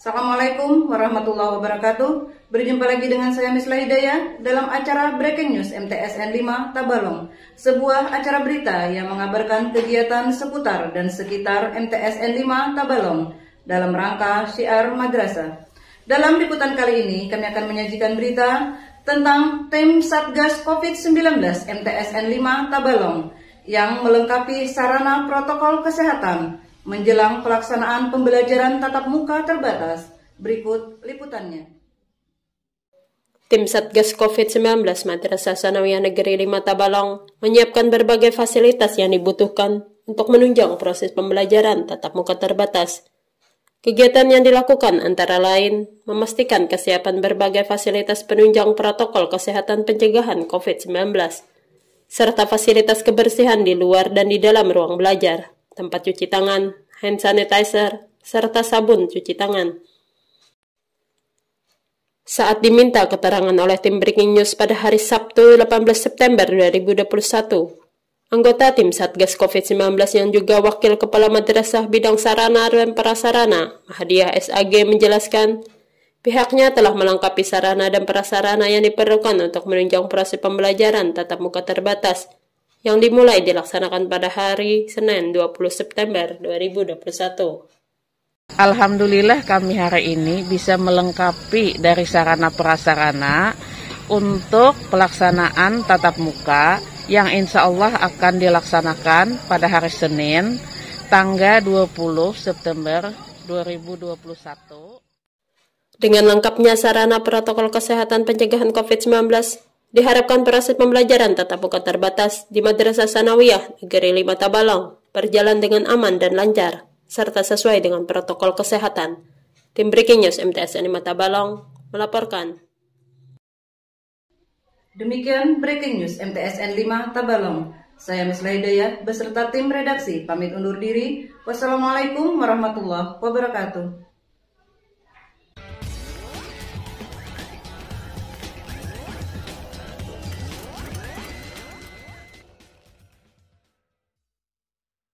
Assalamualaikum warahmatullahi wabarakatuh. Berjumpa lagi dengan saya Miss Lahidaya dalam acara Breaking News MTSN 5 Tabalong, sebuah acara berita yang mengabarkan kegiatan seputar dan sekitar MTSN 5 Tabalong dalam rangka syiar madrasah. Dalam liputan kali ini kami akan menyajikan berita tentang tim Satgas COVID-19 MTSN 5 Tabalong yang melengkapi sarana protokol kesehatan Menjelang pelaksanaan pembelajaran tatap muka terbatas, berikut liputannya. Tim Satgas COVID-19 Madrasah Sanawiyah Negeri 5 Tabalong menyiapkan berbagai fasilitas yang dibutuhkan untuk menunjang proses pembelajaran tatap muka terbatas. Kegiatan yang dilakukan antara lain memastikan kesiapan berbagai fasilitas penunjang protokol kesehatan pencegahan COVID-19, serta fasilitas kebersihan di luar dan di dalam ruang belajar tempat cuci tangan, hand sanitizer, serta sabun cuci tangan. Saat diminta keterangan oleh tim Breaking News pada hari Sabtu 18 September 2021, anggota tim Satgas COVID-19 yang juga Wakil Kepala Madrasah Bidang Sarana dan Prasarana, Mahdiah SAG menjelaskan, pihaknya telah melengkapi sarana dan prasarana yang diperlukan untuk menunjang proses pembelajaran tatap muka terbatas – yang dimulai dilaksanakan pada hari Senin 20 September 2021. Alhamdulillah kami hari ini bisa melengkapi dari sarana prasarana untuk pelaksanaan tatap muka yang insya Allah akan dilaksanakan pada hari Senin tanggal 20 September 2021. Dengan lengkapnya sarana protokol kesehatan pencegahan COVID-19, Diharapkan proses pembelajaran tatap muka terbatas di Madrasah Sanawiyah Negeri Lima Tabalong berjalan dengan aman dan lancar, serta sesuai dengan protokol kesehatan. Tim Breaking News MTSN Lima Tabalong melaporkan. Demikian Breaking News MTSN 5 Tabalong. Saya Mislah Laidaya, beserta tim redaksi pamit undur diri. Wassalamualaikum warahmatullahi wabarakatuh.